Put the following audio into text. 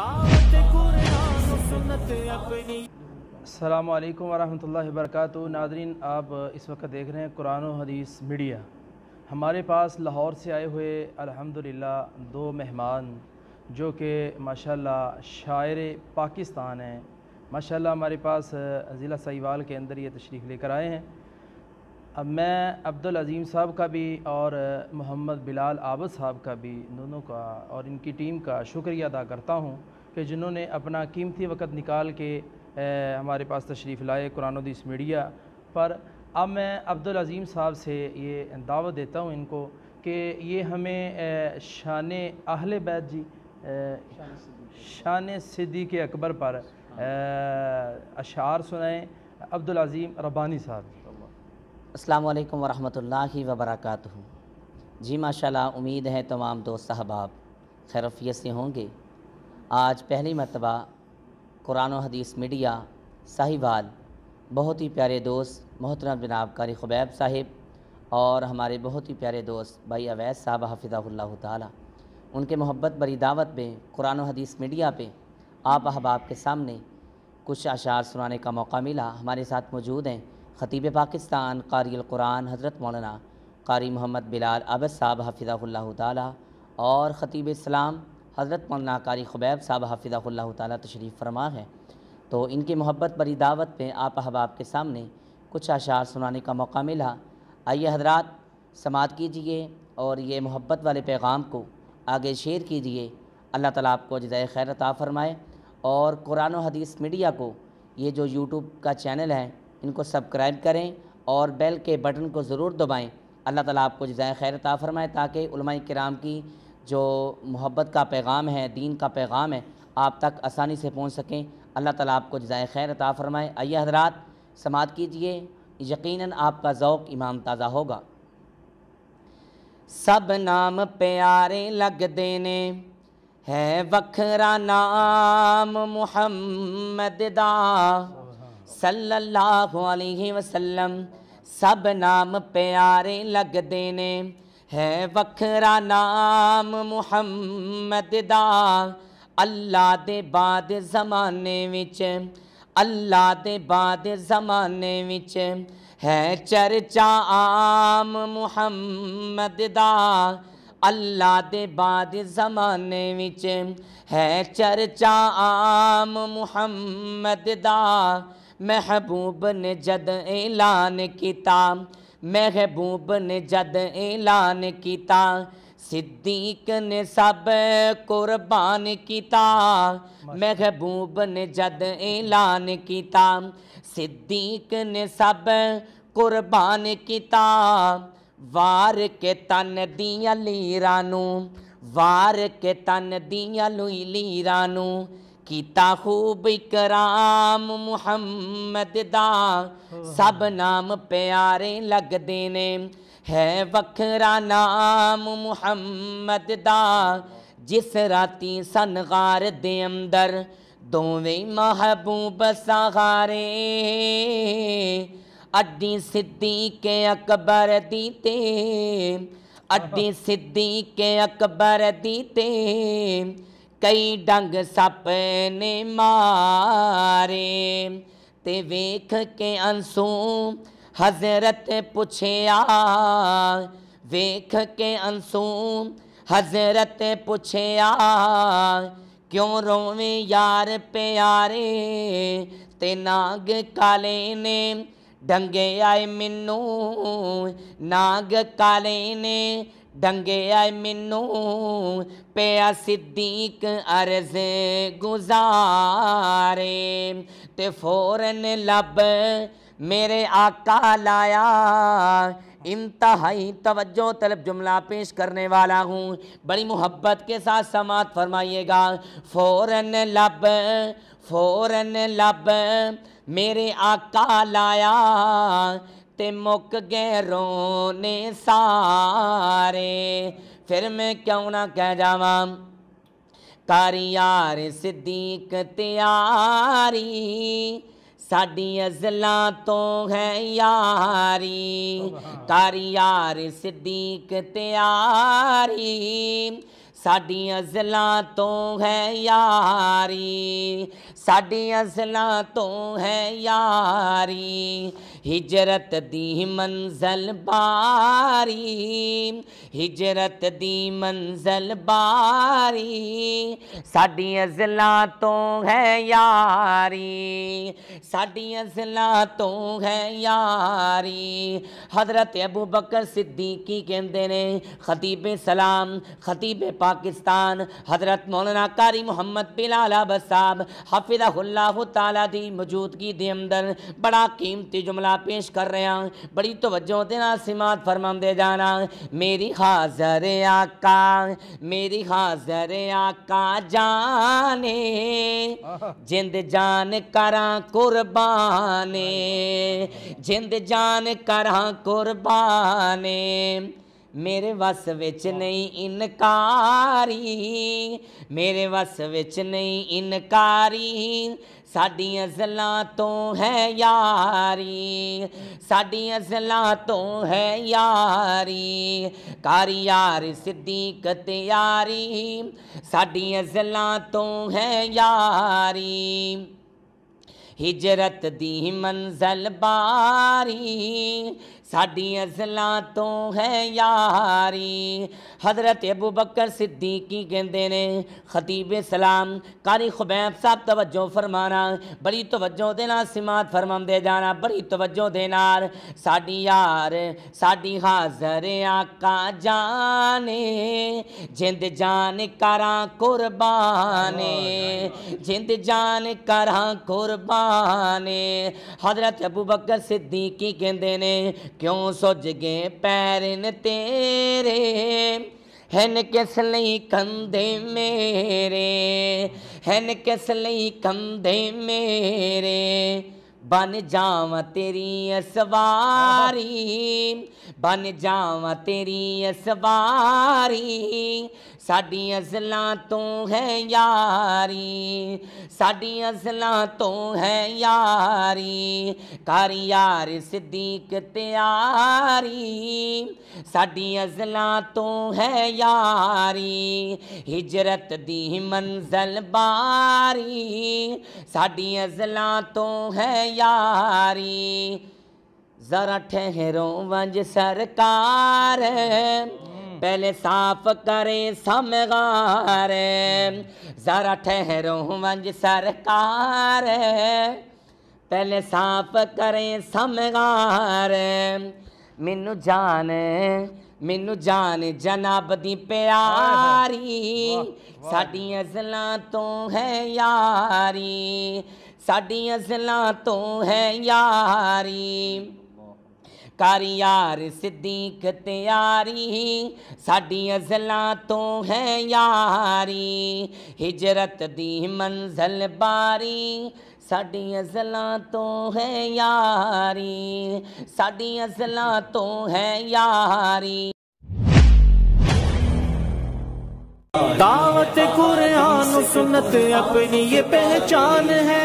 अल्लाम वरहमल वरक नादरीन आप इस वक्त देख रहे हैं कुरान हदीस मीडिया हमारे पास लाहौर से आए हुए अल्हम्दुलिल्लाह दो मेहमान जो कि माशाल्लाह शायर पाकिस्तान हैं माशाल्लाह हमारे पास ज़िला सईवाल के अंदर ये तशरीफ़ लेकर आए हैं अब मैं अब्दुल अज़ीम साहब का भी और मोहम्मद बिलाल आबद साहब का भी दोनों का और इनकी टीम का शुक्रिया अदा करता हूँ कि जिन्होंने अपना कीमती वक्त निकाल के हमारे पास तशरीफ़ लाए कुरान दिस मीडिया पर अब मैं अब्दुल अज़ीम साहब से ये दावत देता हूँ इनको कि ये हमें शान अहल बैत जी शान सिद्दी के अकबर पर अशार सुनाएँ अब्दुल अज़ीम रबानी साहब अल्लाम वालेकुम वरहमतुल्लाहि वबरकातुहू जी माशाल्लाह उम्मीद है तमाम दोस्त अहबाब खैरफियत से होंगे आज पहली मरतबा कुरान हदीस मीडिया साहिवाल बहुत ही प्यारे दोस्त मोहतरम जनाब कारी खुबैब साहिब और हमारे बहुत ही प्यारे दोस्त भाई अवैस साहब हफिज़ाल्ला ताली उनके मोहब्बत बरी दावत में कुरान हदीस मीडिया पे आप अहबाब के सामने कुछ अशार सुनाने का मौका मिला हमारे साथ मौजूद हैं ख़तीब पाकिस्तान कारी कुरान हज़रत मौलाना कारी मोहम्मद बिलाल अबद साहब हाफिज़ाल्ला ताली और ख़तीब इस्लाम हज़रत मौलाना कारी खुबैब साहब हाफिज़ाल्ला ताली तशरीफ़ फरमा है तो इनकी मोहब्बत बड़ी दावत में आप अहबाब के सामने कुछ अशार सुनाने का मौका मिला आइए हजरात समात कीजिए और ये मोहब्बत वाले पैगाम को आगे शेयर कीजिए अल्लाह ताला आपको जजाय खैर फ़रमाए और कुरान हदीस मीडिया को ये जो यूट्यूब का चैनल है इनको सब्सक्राइब करें और बेल के बटन को ज़रूर दबाएँ अल्लाह ताला आपको जजाय खैर ता फरमाए ताकि कराम की जो मोहब्बत का पैगाम है दीन का पैगाम है आप तक आसानी से पहुँच सकें अल्लाह ताला आपको जजाय खैर ता फरमाए आइए हजरात समात कीजिए यकीनन आपका ओक़ इमाम ताज़ा होगा सब नाम प्यारे लग देने है वखरा नाम मुहम्मद दा सल्लल्लाहु अलैहि वसल्लम सब नाम प्यारे लगते ने है वखरा नाम मुहम्मद दा अल्लाह दे बाद ज़माने विच अल्लाह दे बाद ज़माने विच है चर्चा आम मुहम्मद दा अल्लाह दे बाद ज़माने विच है चर्चा आम मुहम्मद दा महबूब ने जद ऐलान किया महबूब ने जद ऐलान किया सिद्दीक ने सब कुर्बान किया महबूब ने जद ऐलान किया सिद्दीक ने सब कुर्बान किया वार के तन दिया लीरानू वार के तन दिया लुई लीरानू कीता खूब कराम मुहम्मद दा सब नाम प्यारे लगते ने है वखरा नाम मुहम्मद दा जिस राती सनगार दे अंदर दोवे महबूब सहारे अड्डी सिद्धी के अकबर दी अड्डी सिद्धी के अकबर दी ਕਈ ਡੰਗ ਸੱਪ ਨੇ ਮਾਰੇ ਤੇ ਵੇਖ ਕੇ ਅੰਸੂ ਹਜ਼ਰਤ ਪੁੱਛਿਆ ਵੇਖ ਕੇ ਅੰਸੂ ਹਜ਼ਰਤ ਪੁੱਛਿਆ ਕਿਉਂ ਰੋਵੇਂ ਯਾਰ ਪਿਆਰੇ ਤੇ ਨਾਗ ਕਾਲੇ ਨੇ ਡੰਗੇ ਆਏ ਮੈਨੂੰ ਨਾਗ ਕਾਲੇ ਨੇ दंगे आए मिन्नू पेया सिद्दीक अरज गुजारे ते फौरन लब मेरे आका लाया इंतहाई तवज्जो तलब जुमला पेश करने वाला हूँ बड़ी मोहब्बत के साथ समात फरमाइएगा फौरन लब फौरन लब मेरे आका लाया ते मुक गए रोने सारे फिर मैं क्यों ना कह जावा कारी यार सिद्दीक त्यारी साडियाजलों तो है यारी कर यार सिद्दीक तारी साडियाजलों तो है यारी साडियाजलों तो है यारी हिजरत दी मंजल बारी हिजरत दी मंजल बारी साडी अजला तो है यारी साडी अजला तो है यारी हजरत अबू बकर सिद्दीकी कहते ने खतीबे सलाम खतीबे पाकिस्तान हजरत मौलाना कारी मोहम्मद बिलाल साहब हफिजाहुल्लाह तला की मौजूदगी के अंदर बड़ा कीमती जुमला पेश कर रहे हैं बड़ी तोज्जो देना सिमात फरमाम जाना मेरी हाजर आका मेरी हाजर आका जाने जिंद जान करा कुर्बाने जिंद जान करा कुर्बाने ਮੇਰੇ ਵਸ ਵਿੱਚ ਨਹੀਂ ਇਨਕਾਰੀ ਮੇਰੇ ਵਸ ਵਿੱਚ ਨਹੀਂ ਇਨਕਾਰੀ ਸਾਡੀਆਂ ਜ਼ਲਾਂ ਤੋਂ ਹੈ ਯਾਰੀ ਸਾਡੀਆਂ ਜ਼ਲਾਂ ਤੋਂ ਹੈ ਯਾਰੀ ਕਾਰੀ ਯਾਰ ਸਿੱਦੀਕ ਤੇ ਯਾਰੀ ਸਾਡੀਆਂ ਜ਼ਲਾਂ ਤੋਂ ਹੈ ਯਾਰੀ ਹਿਜਰਤ ਦੀ ਮੰਜ਼ਲ ਬਾਰੀ साडिया तो है यारी हजरत अबू बकर सिद्दीकी कहते ने खतीब सलाम कारी खुबैब साहब तवज्जो फरमाना बड़ी तवज्जो देना समात फरमाते जाना बड़ी तवज्जो देना साडी यार साडी हाजर आका जाने जिंद जान करा कुर्बाने जिंद जान करा कुर्बाने हजरत अबू बकर सिद्दीकी कहते ने क्यों सोज गए पैरन तेरे हैन किस लई कंधे मेरे हैन किस लई कंधे मेरे बन जाव तेरी सवारी बन जाव तेरी सवारी साडिया असलां तो है यारी साडिया असलां तो है यारी कर यार सिद्दीक त्यारी साडिया असलां तो है यारी हिजरत दी मंजल बारी साडिया असलां तो है यारी ज़रा ठहरो वंज सरकार पहले साफ करें समगार ज़रा ठहरो वंज सरकार पहले साफ करें समगार मैनू जान ਮੈਨੂੰ जान जनाब ਦੀ ਪਿਆਰੀ ਸਾਡੀਆਂ ਜ਼ਲਾਂ ਤੋਂ ਹੈ ਯਾਰੀ साडिया सिलों तो है यारी कर यार सिद्दीक तैयारी साडिया जलों तो है यारी हिजरत दी मंजिल बारी साडिया जलों तो है यारी साडिया जलों तो है यारी दावत कुरान सुनत अपनी ये पहचान है